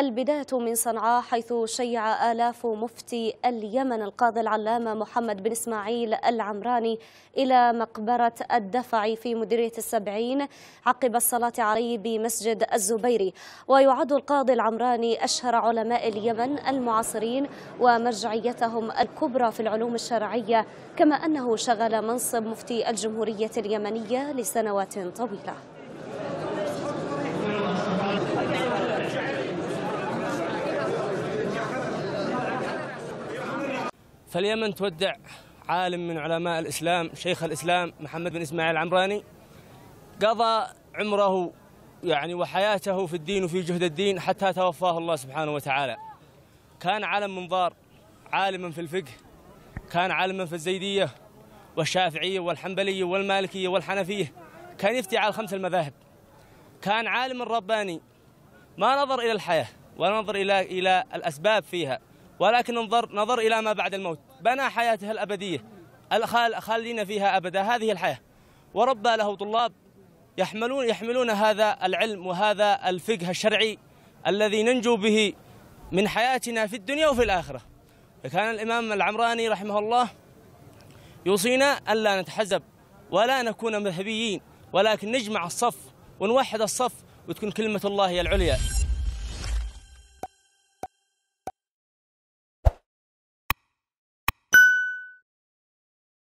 البداية من صنعاء حيث شيع آلاف مفتي اليمن القاضي العلامة محمد بن إسماعيل العمراني إلى مقبرة الدفع في مديرية السبعين عقب الصلاة عليه بمسجد الزبيري ويعد القاضي العمراني أشهر علماء اليمن المعاصرين ومرجعيتهم الكبرى في العلوم الشرعية كما أنه شغل منصب مفتي الجمهورية اليمنية لسنوات طويلة فاليمن تودع عالم من علماء الإسلام شيخ الإسلام محمد بن إسماعيل العمراني قضى عمره يعني وحياته في الدين وفي جهد الدين حتى توفاه الله سبحانه وتعالى كان عالم منظار عالما في الفقه كان عالما في الزيدية والشافعية والحنبلية والمالكية والحنفية كان يفتي على الخمس المذاهب كان عالم رباني ما نظر إلى الحياة ونظر إلى إلى الأسباب فيها ولكن انظر نظر إلى ما بعد الموت بنى حياته الأبدية خالدين فيها أبدا هذه الحياة وربى له طلاب يحملون يحملون هذا العلم وهذا الفقه الشرعي الذي ننجو به من حياتنا في الدنيا وفي الآخرة كان الإمام العمراني رحمه الله يوصينا ألا نتحزب ولا نكون مذهبيين ولكن نجمع الصف ونوحد الصف وتكون كلمة الله هي العليا